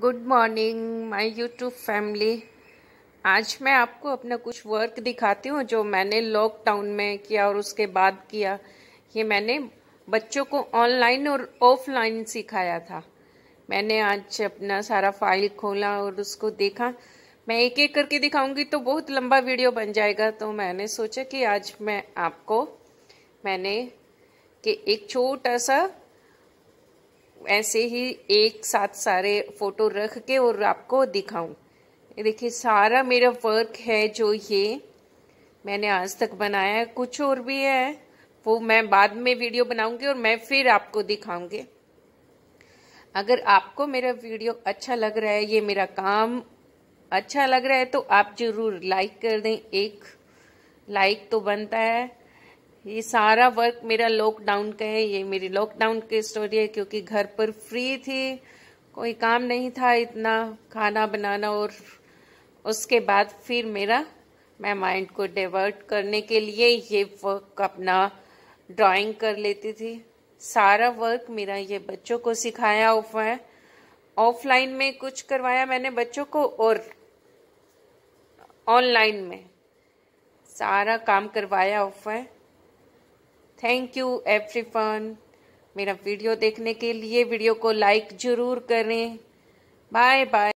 good morning my YouTube family आज मैं आपको अपना कुछ वर्क दिखाती हूँ जो मैंने लॉकडाउन में किया और उसके बाद किया ये मैंने बच्चों को ऑनलाइन और ऑफलाइन सिखाया था मैंने आज अपना सारा फाइल खोला और उसको देखा मैं एक एक करके दिखाऊंगी तो बहुत लंबा वीडियो बन जाएगा तो मैंने सोचा कि आज मैं आपको मैंने कि एक छोटा सा ऐसे ही एक साथ सारे फ़ोटो रख के और आपको दिखाऊं देखिए सारा मेरा वर्क है जो ये मैंने आज तक बनाया है कुछ और भी है वो मैं बाद में वीडियो बनाऊंगी और मैं फिर आपको दिखाऊंगी अगर आपको मेरा वीडियो अच्छा लग रहा है ये मेरा काम अच्छा लग रहा है तो आप जरूर लाइक कर दें एक लाइक तो बनता है ये सारा वर्क मेरा लॉकडाउन का है ये मेरी लॉकडाउन की स्टोरी है क्योंकि घर पर फ्री थी कोई काम नहीं था इतना खाना बनाना और उसके बाद फिर मेरा मैं माइंड को डाइवर्ट करने के लिए ये वर्क अपना ड्राइंग कर लेती थी सारा वर्क मेरा ये बच्चों को सिखाया हुआ है ऑफलाइन में कुछ करवाया मैंने बच्चों को और ऑनलाइन में सारा काम करवाया हुआ है थैंक यू एवरीवन मेरा वीडियो देखने के लिए वीडियो को लाइक ज़रूर करें बाय बाय